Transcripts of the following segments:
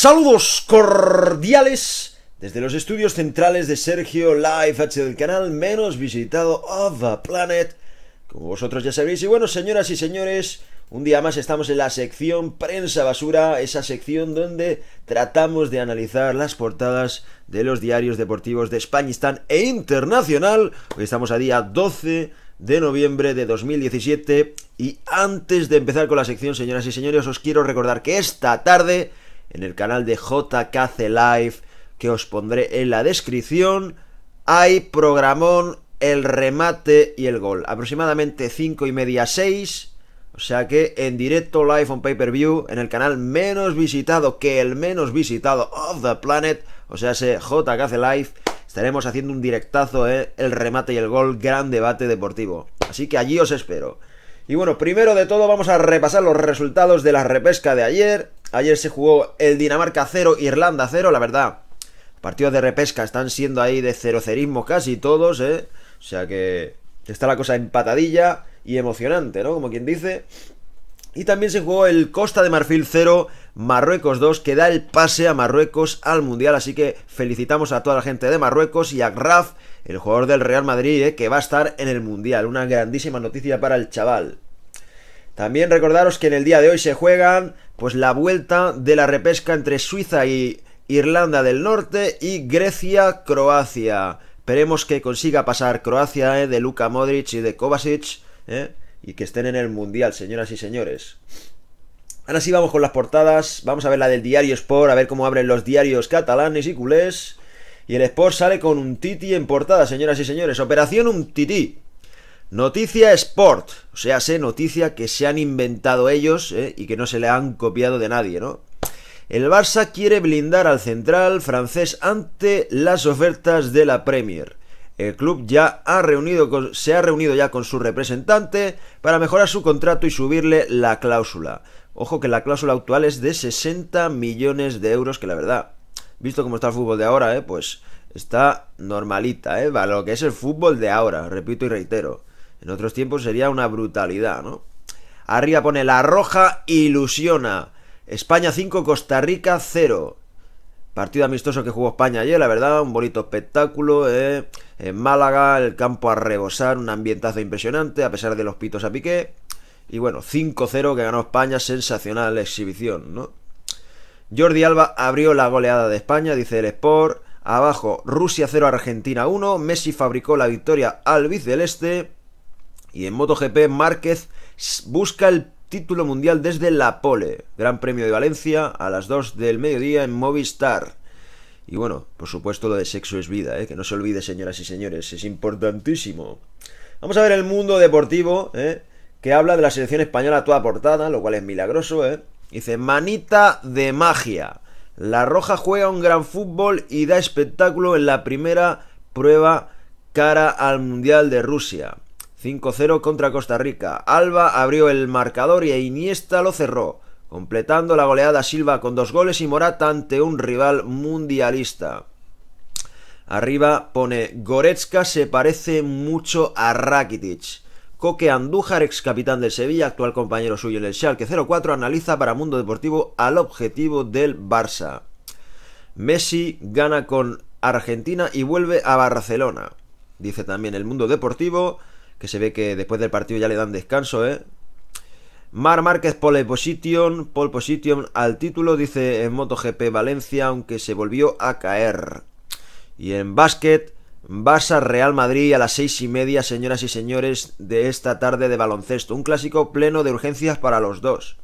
Saludos cordiales desde los estudios centrales de Sergio Live H del canal menos visitado of the planet, como vosotros ya sabéis. Y bueno, señoras y señores, un día más estamos en la sección Prensa Basura, esa sección donde tratamos de analizar las portadas de los diarios deportivos de están e internacional. Hoy estamos a día 12 de noviembre de 2017 y antes de empezar con la sección, señoras y señores, os quiero recordar que esta tarde en el canal de JKC Live que os pondré en la descripción. Hay programón, el remate y el gol. Aproximadamente 5 y media, 6. O sea que en directo live on pay-per-view, en el canal menos visitado que el menos visitado of the planet, o sea, ese JKC Live, estaremos haciendo un directazo, ¿eh? el remate y el gol, gran debate deportivo. Así que allí os espero. Y bueno, primero de todo vamos a repasar los resultados de la repesca de ayer. Ayer se jugó el Dinamarca 0, Irlanda 0, la verdad. Partidos de repesca están siendo ahí de cerocerismo casi todos, ¿eh? O sea que está la cosa empatadilla y emocionante, ¿no? Como quien dice. Y también se jugó el Costa de Marfil 0, Marruecos 2, que da el pase a Marruecos al Mundial. Así que felicitamos a toda la gente de Marruecos y a Graf, el jugador del Real Madrid, eh, que va a estar en el Mundial. Una grandísima noticia para el chaval. También recordaros que en el día de hoy se juegan pues la vuelta de la repesca entre Suiza y Irlanda del Norte y Grecia, Croacia. Esperemos que consiga pasar Croacia eh, de Luka Modric y de Kovacic. Eh y que estén en el Mundial, señoras y señores. Ahora sí vamos con las portadas, vamos a ver la del diario Sport, a ver cómo abren los diarios catalanes y culés. Y el Sport sale con un titi en portada, señoras y señores. Operación un tití. Noticia Sport. O sea, sé noticia que se han inventado ellos eh, y que no se le han copiado de nadie, ¿no? El Barça quiere blindar al central francés ante las ofertas de la Premier el club ya ha reunido se ha reunido ya con su representante para mejorar su contrato y subirle la cláusula. Ojo que la cláusula actual es de 60 millones de euros, que la verdad, visto cómo está el fútbol de ahora, eh, pues está normalita, ¿eh? lo que es el fútbol de ahora, repito y reitero. En otros tiempos sería una brutalidad, ¿no? Arriba pone la roja ilusiona. España 5, Costa Rica 0. Partido amistoso que jugó España ayer, la verdad, un bonito espectáculo. Eh, en Málaga, el campo a rebosar, un ambientazo impresionante, a pesar de los pitos a piqué. Y bueno, 5-0 que ganó España, sensacional exhibición, ¿no? Jordi Alba abrió la goleada de España, dice el Sport. Abajo, Rusia 0, Argentina 1. Messi fabricó la victoria al Este. Y en MotoGP, Márquez busca el título mundial desde la pole. Gran Premio de Valencia a las 2 del mediodía en Movistar. Y bueno, por supuesto lo de sexo es vida, ¿eh? que no se olvide señoras y señores, es importantísimo. Vamos a ver el mundo deportivo, ¿eh? que habla de la selección española toda portada, lo cual es milagroso. ¿eh? Dice, manita de magia. La Roja juega un gran fútbol y da espectáculo en la primera prueba cara al Mundial de Rusia. 5-0 contra Costa Rica. Alba abrió el marcador y Iniesta lo cerró, completando la goleada Silva con dos goles y Morata ante un rival mundialista. Arriba pone Goretzka se parece mucho a Rakitic. Coque Andújar, ex capitán del Sevilla, actual compañero suyo en el 0 04, analiza para Mundo Deportivo al objetivo del Barça. Messi gana con Argentina y vuelve a Barcelona. Dice también el Mundo Deportivo, que se ve que después del partido ya le dan descanso, ¿eh? Mar Márquez pole position, pole position al título, dice en MotoGP Valencia, aunque se volvió a caer. Y en básquet, Barça Real Madrid a las seis y media, señoras y señores, de esta tarde de baloncesto. Un clásico pleno de urgencias para los dos.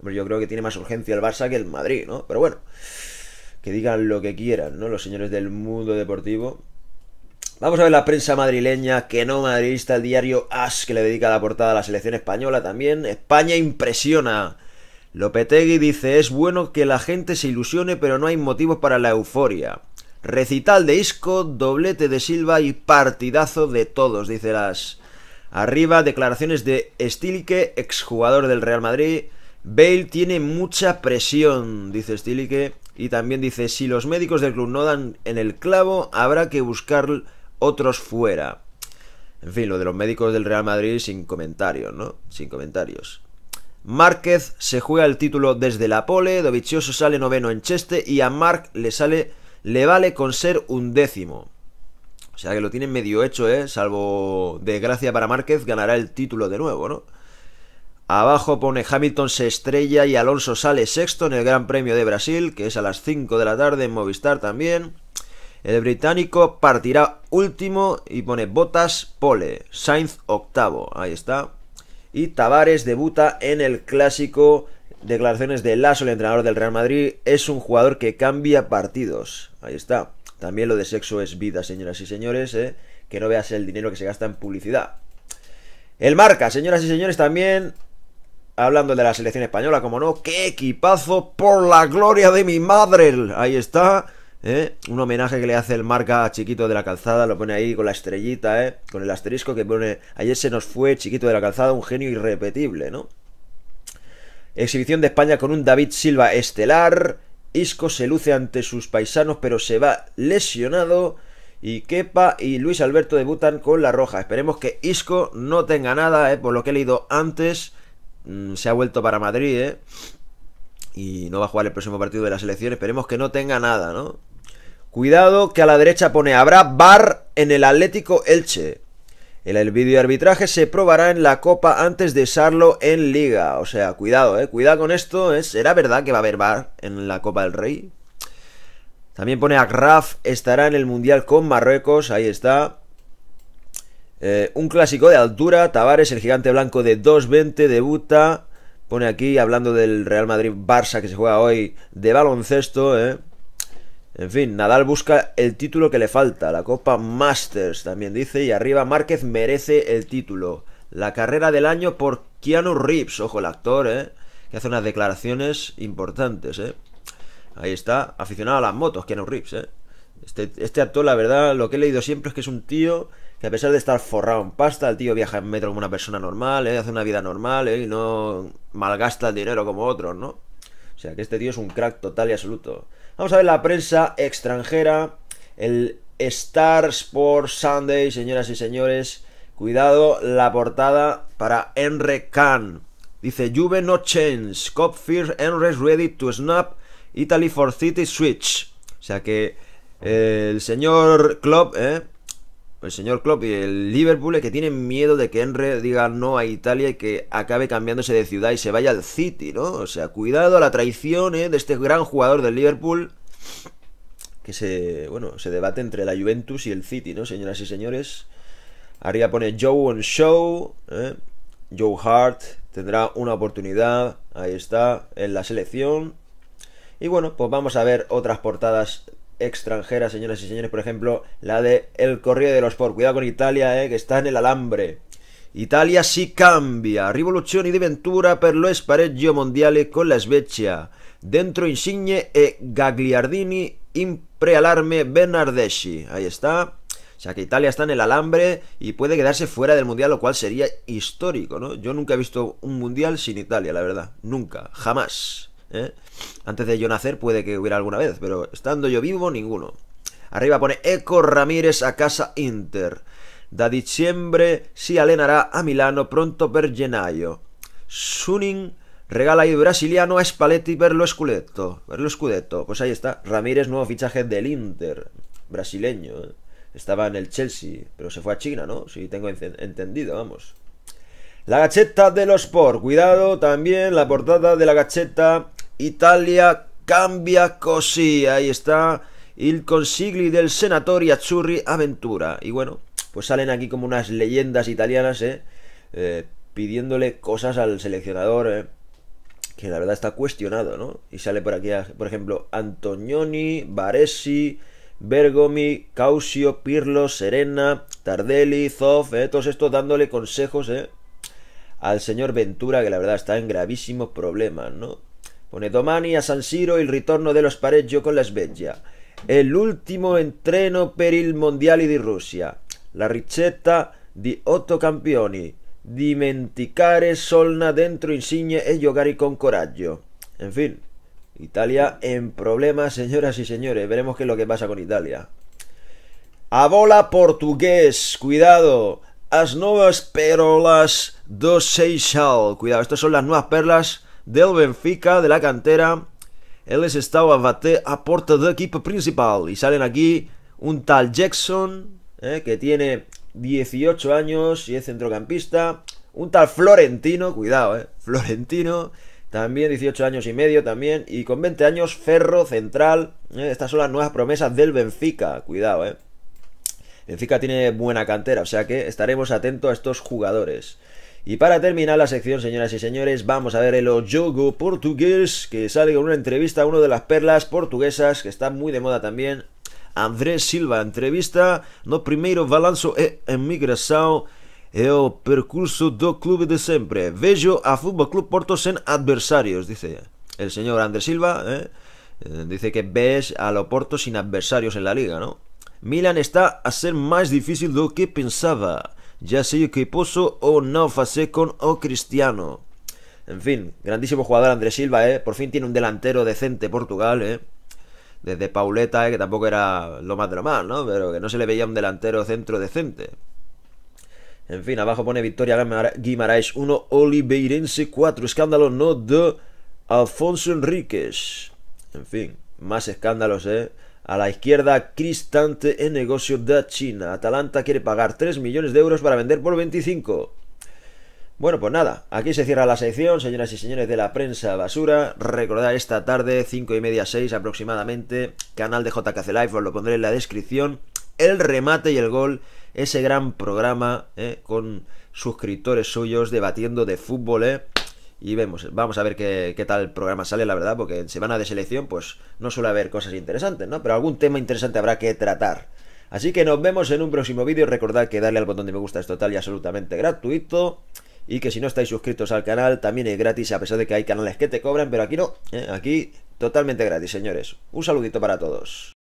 Hombre, yo creo que tiene más urgencia el Barça que el Madrid, ¿no? Pero bueno, que digan lo que quieran, ¿no? Los señores del mundo deportivo. Vamos a ver la prensa madrileña, que no madridista, el diario As, que le dedica la portada a la selección española también. España impresiona. Lopetegui dice, es bueno que la gente se ilusione, pero no hay motivos para la euforia. Recital de Isco, doblete de Silva y partidazo de todos, dice las. Arriba, declaraciones de Stilike, exjugador del Real Madrid. Bale tiene mucha presión, dice Stilike. Y también dice, si los médicos del club no dan en el clavo, habrá que buscar otros fuera. En fin, lo de los médicos del Real Madrid sin comentarios, ¿no? Sin comentarios. Márquez se juega el título desde la pole, Dovizioso sale noveno en Cheste y a Marc le sale le vale con ser un décimo. O sea que lo tienen medio hecho, ¿eh? Salvo desgracia para Márquez, ganará el título de nuevo, ¿no? Abajo pone Hamilton se estrella y Alonso sale sexto en el Gran Premio de Brasil, que es a las 5 de la tarde en Movistar también. El británico partirá último y pone Botas pole, Sainz octavo, ahí está. Y Tavares debuta en el clásico. Declaraciones de Lasso, el entrenador del Real Madrid, es un jugador que cambia partidos. Ahí está. También lo de sexo es vida, señoras y señores, ¿eh? que no veas el dinero que se gasta en publicidad. El marca, señoras y señores, también hablando de la selección española, como no, qué equipazo por la gloria de mi madre. Ahí está. ¿eh? Un homenaje que le hace el marca Chiquito de la Calzada, lo pone ahí con la estrellita, ¿eh? Con el asterisco que pone, ayer se nos fue Chiquito de la Calzada, un genio irrepetible, ¿no? Exhibición de España con un David Silva estelar. Isco se luce ante sus paisanos, pero se va lesionado. Y Kepa y Luis Alberto debutan con la roja. Esperemos que Isco no tenga nada, ¿eh? por lo que he leído antes. Mm, se ha vuelto para Madrid, Y no va a jugar el próximo partido de la selección. Esperemos que no tenga nada, ¿no? Cuidado que a la derecha pone habrá bar en el Atlético Elche. El vídeo arbitraje se probará en la Copa antes de usarlo en Liga. O sea, cuidado, eh. Cuidado con esto. ¿eh? ¿Será verdad que va a haber bar en la Copa del Rey? También pone Agraf estará en el Mundial con Marruecos. Ahí está. Eh, un clásico de altura. Tavares, el gigante blanco de 2.20, debuta. Pone aquí, hablando del Real Madrid-Barça que se juega hoy de baloncesto. Eh. En fin, Nadal busca el título que le falta, la Copa Masters también dice, y arriba Márquez merece el título. La carrera del año por Keanu Reeves, ojo el actor, ¿eh? que hace unas declaraciones importantes. ¿eh? Ahí está, aficionado a las motos, Keanu Reeves. ¿eh? Este, este actor, la verdad, lo que he leído siempre es que es un tío que a pesar de estar forrado en pasta, el tío viaja en metro como una persona normal, ¿eh? hace una vida normal ¿eh? y no malgasta el dinero como otros, ¿no? O sea, que este tío es un crack total y absoluto. Vamos a ver la prensa extranjera, el Star Sports Sunday, señoras y señores. Cuidado la portada para Enre Khan. Dice Juve no change, Cop first, Enre's ready to snap Italy for City switch. O sea que eh, el señor Klopp, eh, el señor Klopp y el Liverpool es que tienen miedo de que Henry diga no a Italia y que acabe cambiándose de ciudad y se vaya al City, ¿no? O sea, cuidado a la traición ¿eh? de este gran jugador del Liverpool que se, bueno, se debate entre la Juventus y el City, ¿no? Señoras y señores. haría pone Joe on Show, ¿eh? Joe Hart tendrá una oportunidad, ahí está, en la selección. Y bueno, pues vamos a ver otras portadas extranjeras, señoras y señores. Por ejemplo, la de El de los Por Cuidado con Italia, eh, que está en el alambre. Italia si cambia. Rivoluzione di Ventura per lo spareggio mondiale con la Svezia. Dentro Insigne e Gagliardini in prealarme Bernardeschi. Ahí está. O sea que Italia está en el alambre y puede quedarse fuera del mundial, lo cual sería histórico, ¿no? Yo nunca he visto un mundial sin Italia, la verdad. Nunca. Jamás. ¿eh? Antes de yo nacer puede que hubiera alguna vez, pero estando yo vivo, ninguno. Arriba pone Eco Ramírez a casa Inter. Da diciembre si alenará a Milano pronto per gennaio. Suning regala y brasiliano a Spalletti per lo scudetto. Per lo Pues ahí está. Ramírez, nuevo fichaje del Inter. Brasileño. ¿eh? Estaba en el Chelsea, pero se fue a China, ¿no? Si tengo entendido, vamos. La gacheta de los por. Cuidado también la portada de la gacheta Italia cambia così. Ahí está. Il consigli del senatore Azzurri Aventura. Y bueno, pues salen aquí como unas leyendas italianas, ¿eh? eh pidiéndole cosas al seleccionador, ¿eh? que la verdad está cuestionado, ¿no? Y sale por aquí, por ejemplo, Antonioni, Baresi, Bergomi, Causio, Pirlo, Serena, Tardelli, Zoff, ¿eh? todos estos dándole consejos, ¿eh? Al señor Ventura, que la verdad está en gravísimos problemas, ¿no? Pone domani a San Siro il ritorno los spareggio con la Svezia. El último entreno per il Mondiale di Russia. La ricetta di otto campioni. Dimenticare Solna dentro Insigne e giocare con coraggio. En fin, Italia en problemas, señoras y señores. Veremos qué es lo que pasa con Italia. A bola portugués, cuidado. As nuevas perolas seis Seixal. Cuidado, estas son las nuevas perlas del Benfica, de la cantera. Él es estaba bate a porta del equipo principal. Y salen aquí un tal Jackson, eh, que tiene 18 años y es centrocampista. Un tal Florentino, cuidado, eh, Florentino, también 18 años y medio también. Y con 20 años, Ferro Central. Eh. estas son las nuevas promesas del Benfica, cuidado, eh. Benfica tiene buena cantera, o sea que estaremos atentos a estos jugadores. Y para terminar la sección, señoras y señores, vamos a ver el Jogo portugués, que sale con una entrevista a una de las perlas portuguesas, que está muy de moda también. Andrés Silva, entrevista no primero, balanço e emigração é o percurso do clube de sempre. Vejo a Fútbol Club Porto sem adversarios, dice el señor Andrés Silva. ¿eh? Eh, dice que ves al Portos sin adversarios en la liga, ¿no? Milan está a ser más difícil de lo que pensaba ya sea equiposo o no con o Cristiano. En fin, grandísimo jugador Andrés Silva, ¿eh? Por fin tiene un delantero decente Portugal, ¿eh? Desde Pauleta, ¿eh? que tampoco era lo más de lo más, ¿no? Pero que no se le veía un delantero centro decente. En fin, abajo pone Victoria Guimaraes 1, Oliveirense 4, escándalo no de Alfonso Enríquez. En fin, más escándalos, ¿eh? A la izquierda, Cristante en negocio de China. Atalanta quiere pagar 3 millones de euros para vender por 25. Bueno, pues nada, aquí se cierra la sección, señoras y señores de la prensa basura. Recordad esta tarde, 5 y media, 6 aproximadamente, canal de JKC Live, os lo pondré en la descripción. El remate y el gol, ese gran programa eh, con suscriptores suyos debatiendo de fútbol, eh y vemos, vamos a ver qué, tal programa sale, la verdad, porque en semana de selección pues no suele haber cosas interesantes, ¿no? Pero algún tema interesante habrá que tratar. Así que nos vemos en un próximo vídeo. Recordad que darle al botón de me gusta es total y absolutamente gratuito. Y que si no estáis suscritos al canal, también es gratis, a pesar de que hay canales que te cobran, pero aquí no, eh, aquí totalmente gratis, señores. Un saludito para todos.